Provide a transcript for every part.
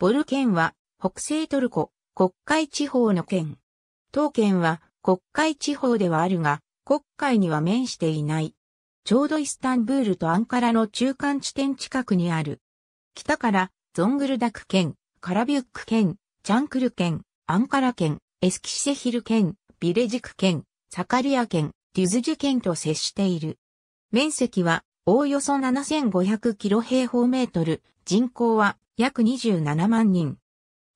ボル県は北西トルコ国会地方の県。当県は国会地方ではあるが、国会には面していない。ちょうどイスタンブールとアンカラの中間地点近くにある。北からゾングルダク県、カラビュック県、チャンクル県、アンカラ県、エスキシェヒル県、ビレジク県、サカリア県、デュズジュ県と接している。面積はおおよそ7500 k m 平方メートル、人口は約27万人。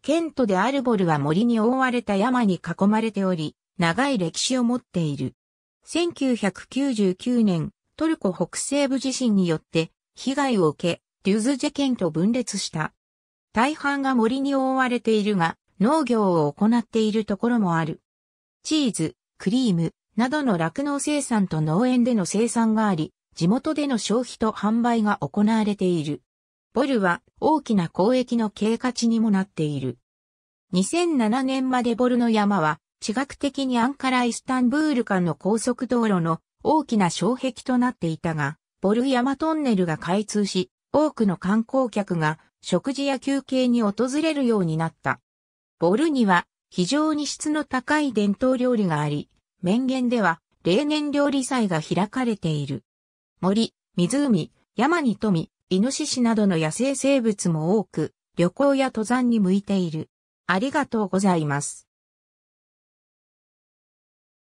ケントでアルボルは森に覆われた山に囲まれており、長い歴史を持っている。1999年、トルコ北西部地震によって被害を受け、デュズジェンと分裂した。大半が森に覆われているが、農業を行っているところもある。チーズ、クリームなどの酪農生産と農園での生産があり、地元での消費と販売が行われている。ボルは大きな交易の経過地にもなっている。2007年までボルの山は地学的にアンカラ・イスタンブール間の高速道路の大きな障壁となっていたが、ボル山トンネルが開通し、多くの観光客が食事や休憩に訪れるようになった。ボルには非常に質の高い伝統料理があり、面言では例年料理祭が開かれている。森、湖、山に富、イノシシなどの野生生物も多く、旅行や登山に向いている。ありがとうございます。